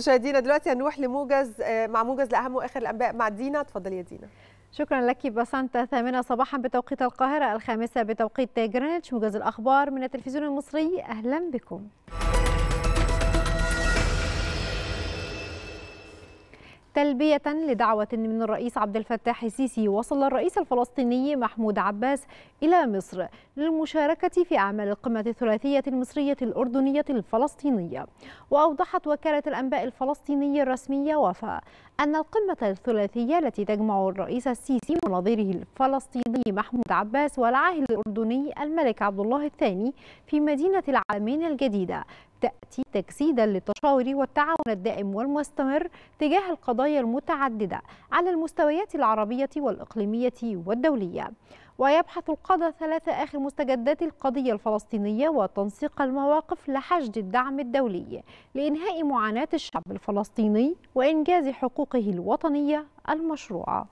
مشاهدينا دلوقتي هنروح لموجز آه، مع موجز لاهم واخر الانباء مع دينا اتفضلي يا دينا شكرا لك بسنت الثامنة صباحا بتوقيت القاهرة الخامسة بتوقيت جرينتش موجز الأخبار من التلفزيون المصري أهلا بكم تلبية لدعوة من الرئيس عبد الفتاح السيسي وصل الرئيس الفلسطيني محمود عباس إلى مصر للمشاركة في أعمال القمة الثلاثية المصرية الأردنية الفلسطينية وأوضحت وكالة الأنباء الفلسطينية الرسمية وفاء أن القمة الثلاثية التي تجمع الرئيس السيسي ونظيره الفلسطيني محمود عباس والعاهل الأردني الملك عبد الله الثاني في مدينة العالمين الجديدة تأتي تجسيدا للتشاور والتعاون الدائم والمستمر تجاه القضايا المتعددة على المستويات العربية والإقليمية والدولية ويبحث القضاء ثلاثة آخر مستجدات القضية الفلسطينية وتنسيق المواقف لحشد الدعم الدولي لإنهاء معاناة الشعب الفلسطيني وإنجاز حقوقه الوطنية المشروعة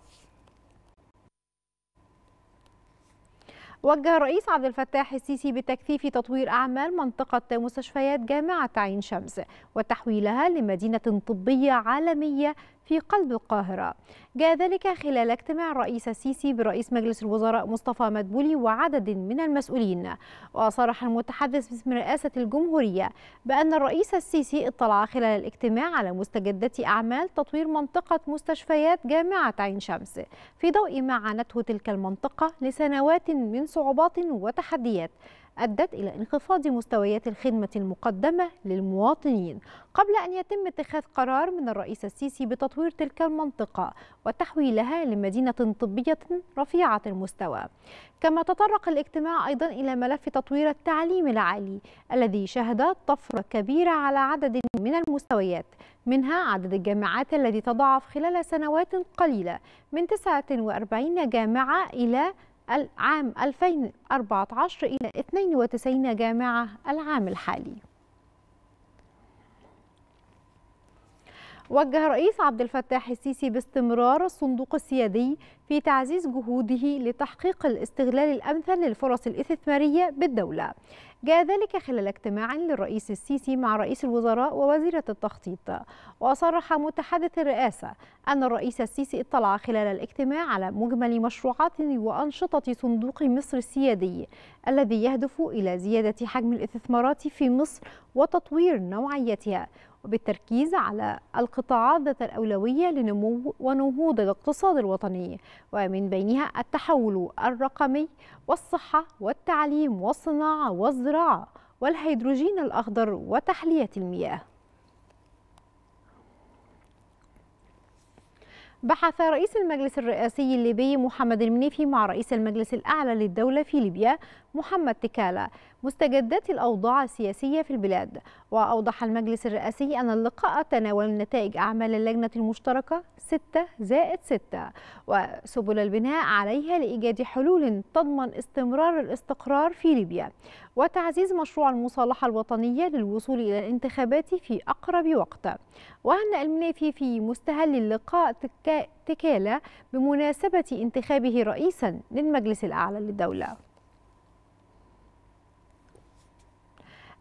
وجه الرئيس عبد الفتاح السيسي بتكثيف تطوير أعمال منطقة مستشفيات جامعة عين شمس وتحويلها لمدينة طبية عالمية في قلب القاهرة جاء ذلك خلال اجتماع الرئيس السيسي برئيس مجلس الوزراء مصطفى مدبولي وعدد من المسؤولين وصرح المتحدث باسم رئاسة الجمهورية بأن الرئيس السيسي اطلع خلال الاجتماع على مستجدات أعمال تطوير منطقة مستشفيات جامعة عين شمس في ضوء ما عانته تلك المنطقة لسنوات من صعوبات وتحديات أدت إلى انخفاض مستويات الخدمة المقدمة للمواطنين قبل أن يتم اتخاذ قرار من الرئيس السيسي بتطوير تلك المنطقة وتحويلها لمدينة طبية رفيعة المستوى كما تطرق الاجتماع أيضا إلى ملف تطوير التعليم العالي الذي شهد طفرة كبيرة على عدد من المستويات منها عدد الجامعات الذي تضاعف خلال سنوات قليلة من 49 جامعة إلى عام 2014 إلى 92 جامعة العام الحالي وجه رئيس عبد الفتاح السيسي باستمرار الصندوق السيادي في تعزيز جهوده لتحقيق الاستغلال الأمثل للفرص الاستثمارية بالدولة جاء ذلك خلال اجتماع للرئيس السيسي مع رئيس الوزراء ووزيرة التخطيط وصرح متحدث الرئاسة أن الرئيس السيسي اطلع خلال الاجتماع على مجمل مشروعات وأنشطة صندوق مصر السيادي الذي يهدف إلى زيادة حجم الاستثمارات في مصر وتطوير نوعيتها وبالتركيز على القطاعات ذات الأولوية لنمو ونهوض الاقتصاد الوطني ومن بينها التحول الرقمي والصحة والتعليم والصناعة والزراعة والهيدروجين الأخضر وتحلية المياه بحث رئيس المجلس الرئاسي الليبي محمد المنيفي مع رئيس المجلس الأعلى للدولة في ليبيا محمد تكالا مستجدات الأوضاع السياسية في البلاد وأوضح المجلس الرئاسي أن اللقاء تناول نتائج أعمال اللجنة المشتركة 6 زائد 6 وسبل البناء عليها لإيجاد حلول تضمن استمرار الاستقرار في ليبيا وتعزيز مشروع المصالحة الوطنية للوصول إلى الانتخابات في أقرب وقت وهنأ المنافي في مستهل اللقاء تكالة بمناسبة انتخابه رئيسا للمجلس الأعلى للدولة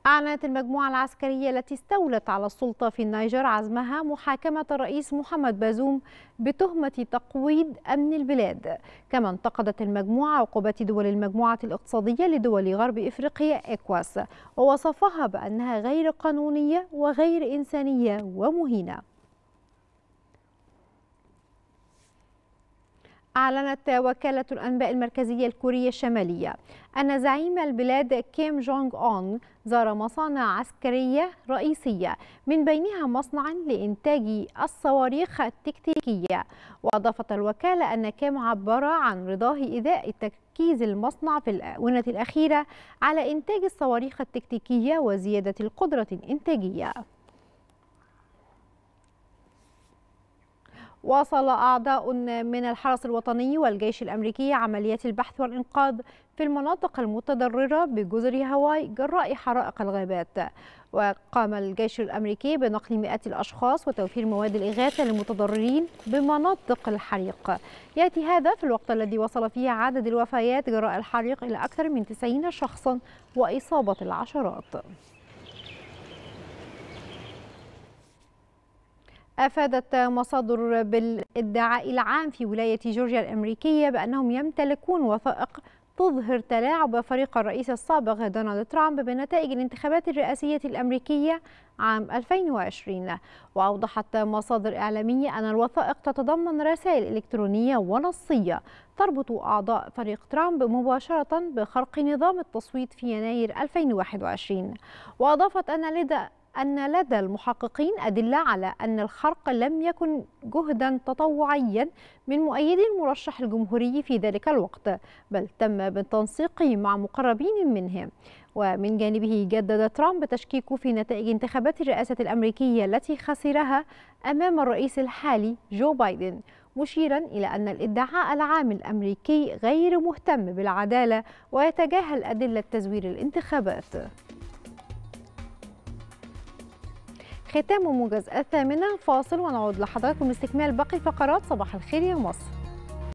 أعلنت المجموعة العسكرية التي استولت على السلطة في النيجر عزمها محاكمة الرئيس محمد بازوم بتهمة تقويض أمن البلاد كما انتقدت المجموعة عقوبات دول المجموعة الاقتصادية لدول غرب إفريقيا إكواس ووصفها بأنها غير قانونية وغير إنسانية ومهينة أعلنت وكالة الأنباء المركزية الكورية الشمالية أن زعيم البلاد كيم جونغ أون زار مصانع عسكرية رئيسية من بينها مصنعا لإنتاج الصواريخ التكتيكية وأضافت الوكالة أن كيم عبر عن رضاه إذاء تركيز المصنع في الآونة الأخيرة على إنتاج الصواريخ التكتيكية وزيادة القدرة الإنتاجية واصل أعضاء من الحرس الوطني والجيش الأمريكي عمليات البحث والإنقاذ في المناطق المتضررة بجزر هاواي جراء حرائق الغابات وقام الجيش الأمريكي بنقل مئات الأشخاص وتوفير مواد الإغاثة للمتضررين بمناطق الحريق يأتي هذا في الوقت الذي وصل فيه عدد الوفيات جراء الحريق إلى أكثر من 90 شخصا وإصابة العشرات أفادت مصادر بالادعاء العام في ولاية جورجيا الأمريكية بأنهم يمتلكون وثائق تظهر تلاعب فريق الرئيس السابق دونالد ترامب بنتائج الانتخابات الرئاسية الأمريكية عام 2020 وأوضحت مصادر إعلامية أن الوثائق تتضمن رسائل إلكترونية ونصية تربط أعضاء فريق ترامب مباشرة بخرق نظام التصويت في يناير 2021 وأضافت أن لدى أن لدى المحققين أدلة على أن الخرق لم يكن جهدا تطوعيا من مؤيدي المرشح الجمهوري في ذلك الوقت بل تم بالتنسيق مع مقربين منه ومن جانبه جدد ترامب تشكيكه في نتائج انتخابات الرئاسة الأمريكية التي خسرها أمام الرئيس الحالي جو بايدن مشيرا إلى أن الإدعاء العام الأمريكي غير مهتم بالعدالة ويتجاهل أدلة تزوير الانتخابات ختام موجز الثامنة فاصل ونعود لحضراتكم استكمال باقي فقرات صباح الخير يا مصر